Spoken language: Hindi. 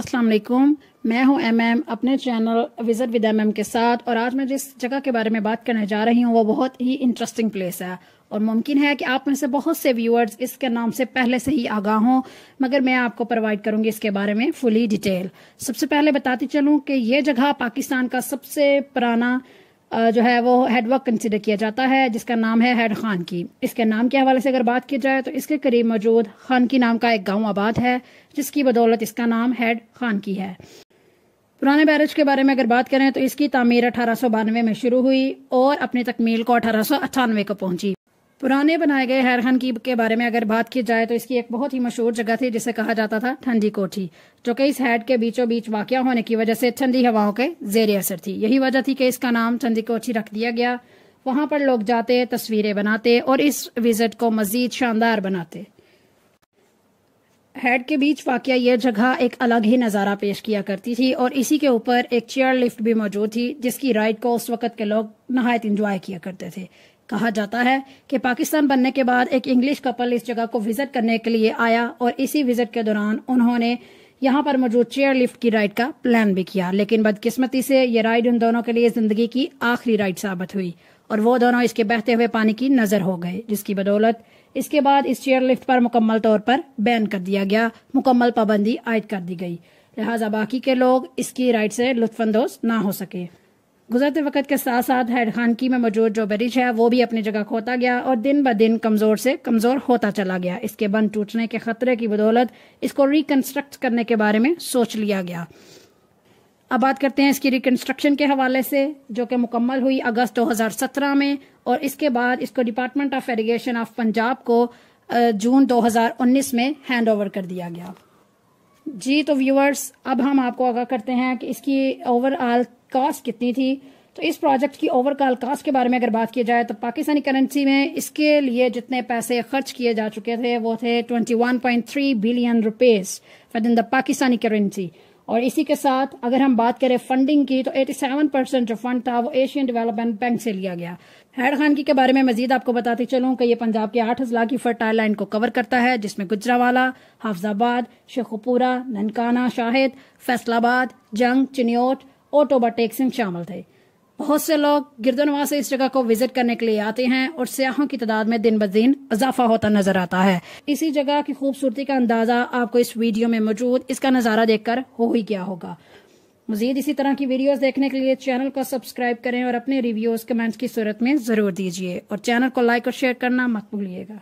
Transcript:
अस्सलाम वालेकुम मैं हूं एमएम अपने चैनल विजिट विद एमएम के साथ और आज मैं जिस जगह के बारे में बात करने जा रही हूं वो बहुत ही इंटरेस्टिंग प्लेस है और मुमकिन है कि आप में से बहुत से व्यूअर्स इसके नाम से पहले से ही आगाह हों मगर मैं आपको प्रोवाइड करूंगी इसके बारे में फुली डिटेल सबसे पहले बताती चलूँ कि ये जगह पाकिस्तान का सबसे पुराना जो है वो हेडवर्क कंसिडर किया जाता है जिसका नाम है हेड खान की इसके नाम के हवाले से अगर बात की जाए तो इसके करीब मौजूद खान की नाम का एक गांव आबाद है जिसकी बदौलत इसका नाम हेड खान की है पुराने बैरज के बारे में अगर बात करें तो इसकी तामीर अठारह में शुरू हुई और अपनी तकमील को अठारह को पहुंची पुराने बनाए गए हैरहन की के बारे में अगर बात की जाए तो इसकी एक बहुत ही मशहूर जगह थी जिसे कहा जाता था ठंडी कोठी जो कि इस हैड के बीचों बीच वाक़ होने की वजह से ठंडी हवाओं के जेर असर थी यही वजह थी कि इसका नाम ठंडी कोठी रख दिया गया वहां पर लोग जाते तस्वीरें बनाते और इस विज़िट को मज़ीद शानदार बनाते हेड के बीच वाक़ यह जगह एक अलग ही नज़ारा पेश किया करती थी और इसी के ऊपर एक चेयर लिफ्ट भी मौजूद थी जिसकी राइड को उस वक़्त के लोग नहायत इंजॉय किया करते थे कहा जाता है कि पाकिस्तान बनने के बाद एक इंग्लिश कपल इस जगह को विजिट करने के लिए आया और इसी विजिट के दौरान उन्होंने यहाँ पर मौजूद चेयर लिफ्ट की राइड का प्लान भी किया लेकिन बदकिस्मती से ये राइड उन दोनों के लिए जिंदगी की आखिरी राइड साबित हुई और वो दोनों इसके बहते हुए पानी की नजर हो गए जिसकी बदौलत इसके बाद इस चेयर लिफ्ट पर मुकम्मल तौर पर बैन कर दिया गया मुकम्मल पाबंदी आयद कर दी गई लिहाजा बाकी के लोग इसकी राइड से लुत्फानंदोज ना हो सके गुजरते वक्त के साथ साथ हैड खानकी में मौजूद जो ब्रिज है वो भी अपनी जगह खोता गया और दिन ब दिन कमज़ोर से कमज़ोर होता चला गया इसके बंद टूटने के ख़तरे की बदौलत इसको रिकन्स्ट्रक्ट करने के बारे में सोच लिया गया अब बात करते हैं इसकी रिकन्स्ट्रक्शन के हवाले से जो कि मुकम्मल हुई अगस्त 2017 में और इसके बाद इसको department of irrigation of Punjab को जून 2019 में हैंड ओवर कर दिया गया जी तो व्यूअर्स अब हम आपको आगाह करते हैं कि इसकी ओवरऑल कास्ट कितनी थी तो इस प्रोजेक्ट की ओवरऑल कास्ट के बारे में अगर बात की जाए तो पाकिस्तानी करेंसी में इसके लिए जितने पैसे खर्च किए जा चुके थे वो थे 21.3 billion rupees within the Pakistani currency और इसी के साथ अगर हम बात करें फंडिंग की तो 87 परसेंट जो फंड था वो एशियन डेवलपमेंट बैंक से लिया गया हैड खान की के बारे में मजीद आपको बताते चलूं कि ये पंजाब के आठ अजला की फर्टाइल लाइन को कवर करता है जिसमें गुजरावाला हाफजाबाद शेखपुरा ननकाना शाहिद फैसलाबाद जंग चिन्योट ऑटोबा टैक्सिंग शामिल थे बहुत से लोग गिरदोनवा से इस जगह को विजिट करने के लिए आते हैं और सयाहों की तादाद में दिन ब दिन इजाफा होता नजर आता है इसी जगह की खूबसूरती का अंदाजा आपको इस वीडियो में मौजूद इसका नज़ारा देखकर हो ही गया होगा मजीद इसी तरह की वीडियोस देखने के लिए चैनल को सब्सक्राइब करें और अपने रिव्यूज कमेंट्स की सूरत में जरूर दीजिए और चैनल को लाइक और शेयर करना मत भूलिएगा